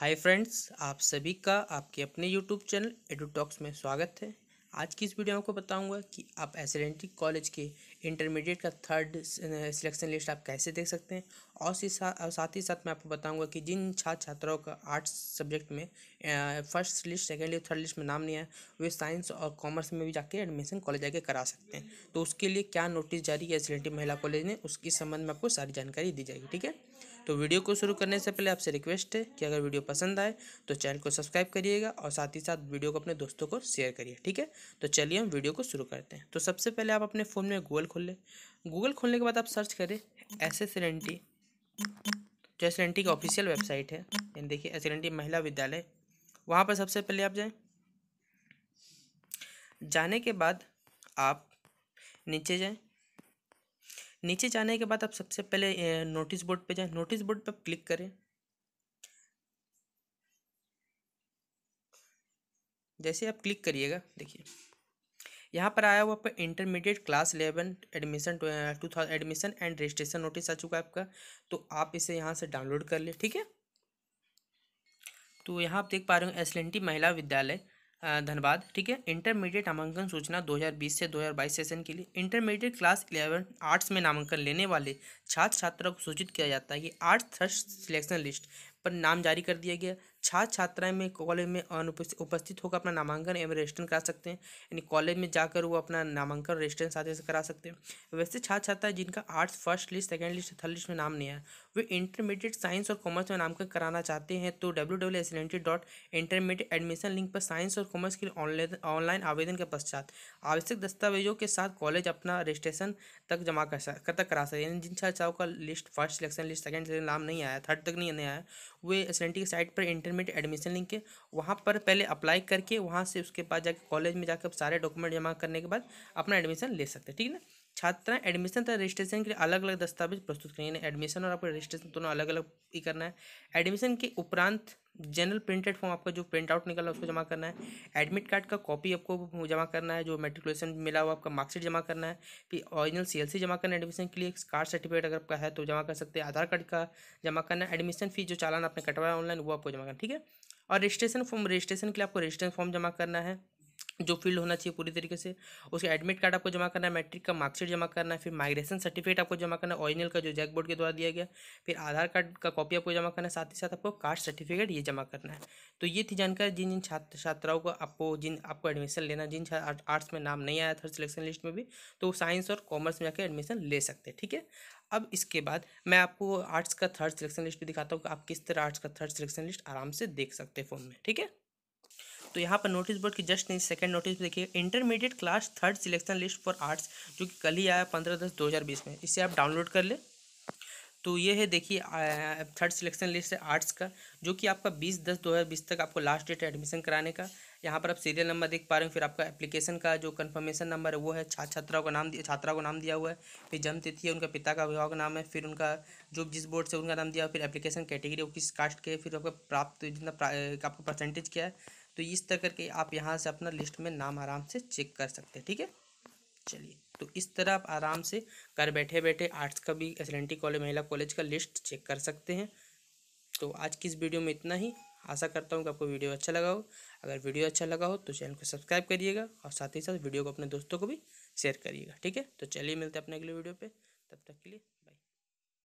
hi friends आप सभी का आपके अपने यूट्यूब चैनल एडूटॉक्स में स्वागत है आज की इस वीडियो में आपको बताऊंगा कि आप एस कॉलेज के इंटरमीडिएट का थर्ड सिलेक्शन लिस्ट आप कैसे देख सकते हैं और साथ ही साथ मैं आपको बताऊंगा कि जिन छात्र छात्राओं का आर्ट्स सब्जेक्ट में first list second list third list में नाम नहीं है वे साइंस और कॉमर्स में भी जाके एडमिशन कॉलेज जाके करा सकते हैं तो उसके लिए क्या नोटिस जारी है एस महिला कॉलेज ने उसके संबंध में आपको सारी जानकारी दी जाएगी ठीक है तो वीडियो को शुरू करने से पहले आपसे रिक्वेस्ट है कि अगर वीडियो पसंद आए तो चैनल को सब्सक्राइब करिएगा और साथ ही साथ वीडियो को अपने दोस्तों को शेयर करिए ठीक है तो चलिए हम वीडियो को शुरू करते हैं तो सबसे पहले आप अपने फ़ोन में गूगल खोल लें गूगल खोलने के बाद आप सर्च करें S S L N T जो एस एल एन टी की ऑफिशियल वेबसाइट है यानी देखिए एस एल एन टी महिला विद्यालय वहाँ पर सबसे पहले आप जाएँ जाने के बाद आप नीचे जाएँ नीचे जाने के बाद आप सबसे पहले नोटिस बोर्ड पे जाएं नोटिस बोर्ड पे क्लिक करें जैसे आप क्लिक करिएगा देखिए यहाँ पर आया हुआ आपका intermediate class eleven admission two thousand admission and registration notice आ चुका है आपका तो आप इसे यहाँ से डाउनलोड कर ले ठीक है तो यहाँ आप देख पा रहे हो एस महिला विद्यालय धनबाद ठीक है इंटरमीडिएट नामांकन सूचना 2020 से 2022 सेशन के लिए इंटरमीडिएट क्लास इलेवन आर्ट्स में नामांकन लेने वाले छात्र छात्रा को सूचित किया जाता है कि आर्ट्स थर्स्ट सिलेक्शन लिस्ट पर नाम जारी कर दिया गया छात्र छात्राएं में कॉलेज में उपस्थित होकर अपना नामांकन एवं रजिस्ट्रेशन करा सकते हैं यानी कॉलेज में जाकर वो अपना नामांकन रजिस्ट्रेशन साथ से करा सकते हैं वैसे छात्र छात्राएं जिनका arts first list second list third list में नाम नहीं आया वे इंटरमीडिएट साइंस और कॉमर्स में नामांकन कराना चाहते हैं तो W W S N T dot intermediate admission link पर साइंस और कॉमर्स के लिए ऑनलाइन आवेदन के पश्चात आवश्यक दस्तावेजों के साथ कॉलेज अपना रजिस्ट्रेशन तक जमा कर तक करा सकते हैं जिन छात्राओं का list first selection list second selection नाम नहीं आया थर्ड तक नहीं आया हुए एस की साइट पर इंटरमीडिएट एडमिशन लिंक के वहाँ पर पहले अप्लाई करके वहाँ से उसके बाद जाके कॉलेज में जाकर सारे डॉक्यूमेंट जमा करने के बाद अपना एडमिशन ले सकते हैं ठीक है ना छात्राएं एडमिशन तथा रजिस्ट्रेशन के लिए अलग अलग दस्तावेज प्रस्तुत करें यानी एडमिशन और आपका रजिस्ट्रेशन दोनों अलग अलग ही करना है एडमिशन के उपरांत जनरल प्रिंटेड फॉर्म आपका जो प्रिंट आउट निकला उसको जमा करना है एडमिट कार्ड का कॉपी आपको जमा करना है जो मेट्रिकुलेशन मिला हुआ आपका मार्कशीट जमा करना है फिर एल सीएलसी जमा करना है एडमिशन के लिए कार्ड सर्टिफिकेट अगर आपका है तो जमा कर सकते हैं आधार कार्ड का जमा करना है एडमिशन फीस जो चालान आपने कटवाया ऑनलाइन वो आपको जमा करना ठीक है और रजिस्ट्रेशन फॉर्म रजिस्ट्रेशन के लिए आपको रजिस्ट्रेशन फॉर्म जमा करना है जो फील्ड होना चाहिए पूरी तरीके से उसके एडमिट कार्ड आपको जमा करना है मैट्रिक का मार्कशीट जमा करना है फिर माइग्रेशन सर्टिफिकेट आपको जमा करना है ओरिजिनल का जो जैक बोर्ड के द्वारा दिया गया फिर आधार कार्ड का कॉपी आपको जमा करना है साथ ही साथ आपको कास्ट सर्टिफिकेट ये जमा करना है तो ये थी जानकारी जिन जिन छात्र छात्राओं को आपको जिन आपको एडमिशन लेना जिन आर्ट्स में नाम नहीं आया था सिलेक्शन लिस्ट में भी तो वो साइंस और कॉमर्स में जाकर एडमिशन ले सकते हैं ठीक है अब इसके बाद मैं आपको आर्ट्स का थर्ड सिलेक्शन लिस्ट भी दिखाता हूँ आप किस तरह आर्ट्स का थर्ड सिलेक्शन लिस्ट आराम से देख सकते हैं फ़ोन में ठीक है तो यहाँ पर नोटिस बोर्ड की जस्ट नहीं सेकंड नोटिस देखिए intermediate class third selection list for arts जो कि कल ही आया पंद्रह दस दो हज़ार बीस में इसे आप डाउनलोड कर लें तो ये है देखिए थर्ड सिलेक्शन लिस्ट है आर्ट्स का जो कि आपका बीस दस दो हज़ार बीस तक आपको लास्ट डेट है एडमिशन कराने का यहाँ पर आप सीरियल नंबर देख पा रहे हो फिर आपका एप्लीकेशन का जो कंफर्मेशन नंबर है वो है छात्र छात्राओं का नाम दिया छात्रा को नाम दिया हुआ है फिर जन्म तिथि है उनका पिता का का नाम है फिर उनका जो जिस बोर्ड से उनका नाम दिया फिर एप्लीकेशन कैटेगरी वो किस कास्ट के फिर आपका प्राप्त जितना आपका परसेंटेज क्या है तो इस तरह करके आप यहाँ से अपना लिस्ट में नाम आराम से चेक कर सकते हैं ठीक है चलिए तो इस तरह आप आराम से घर बैठे बैठे आर्ट्स का भी एस कॉलेज महिला कॉलेज का लिस्ट चेक कर सकते हैं तो आज की इस वीडियो में इतना ही आशा करता हूँ कि आपको वीडियो अच्छा लगा हो अगर वीडियो अच्छा लगा हो तो चैनल को सब्सक्राइब करिएगा और साथ ही साथ वीडियो को अपने दोस्तों को भी शेयर करिएगा ठीक है तो चलिए मिलते हैं अपने अगले वीडियो पर तब तक के लिए